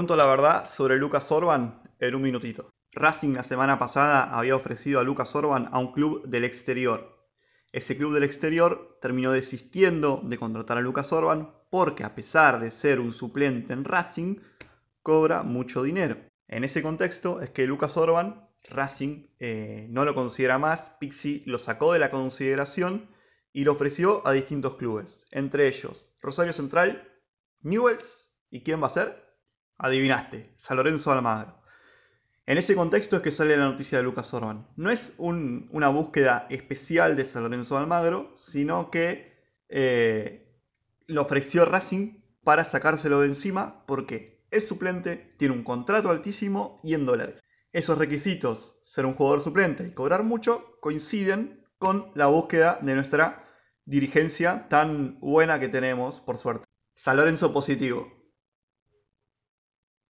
Cuento la verdad sobre Lucas Orban en un minutito. Racing la semana pasada había ofrecido a Lucas Orban a un club del exterior. Ese club del exterior terminó desistiendo de contratar a Lucas Orban porque a pesar de ser un suplente en Racing, cobra mucho dinero. En ese contexto es que Lucas Orban, Racing eh, no lo considera más, Pixie lo sacó de la consideración y lo ofreció a distintos clubes, entre ellos Rosario Central, Newells y ¿quién va a ser? Adivinaste, San Lorenzo Almagro. En ese contexto es que sale la noticia de Lucas Orban. No es una búsqueda especial de San Lorenzo Almagro, sino que eh, lo ofreció Racing para sacárselo de encima porque es suplente, tiene un contrato altísimo y en dólares. Esos requisitos, ser un jugador suplente y cobrar mucho, coinciden con la búsqueda de nuestra dirigencia tan buena que tenemos, por suerte. San Lorenzo positivo.